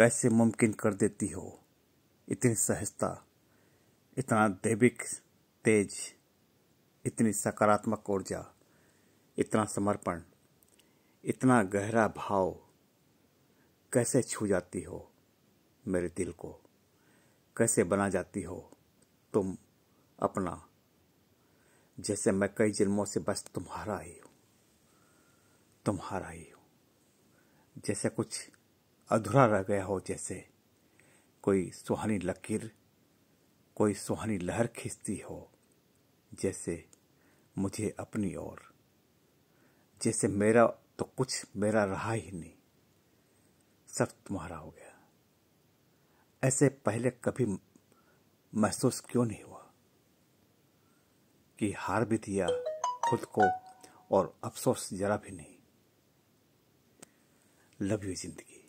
कैसे मुमकिन कर देती हो इतनी सहजता इतना दैविक तेज इतनी सकारात्मक ऊर्जा इतना समर्पण इतना गहरा भाव कैसे छू जाती हो मेरे दिल को कैसे बना जाती हो तुम अपना जैसे मैं कई जन्मों से बस तुम्हारा ही हूँ तुम्हारा ही हूँ जैसे कुछ अधूरा रह गया हो जैसे कोई सुहानी लकीर कोई सुहानी लहर खींचती हो जैसे मुझे अपनी ओर जैसे मेरा तो कुछ मेरा रहा ही नहीं सब तुम्हारा हो गया ऐसे पहले कभी महसूस क्यों नहीं हुआ कि हार भी दिया खुद को और अफसोस जरा भी नहीं लव यू जिंदगी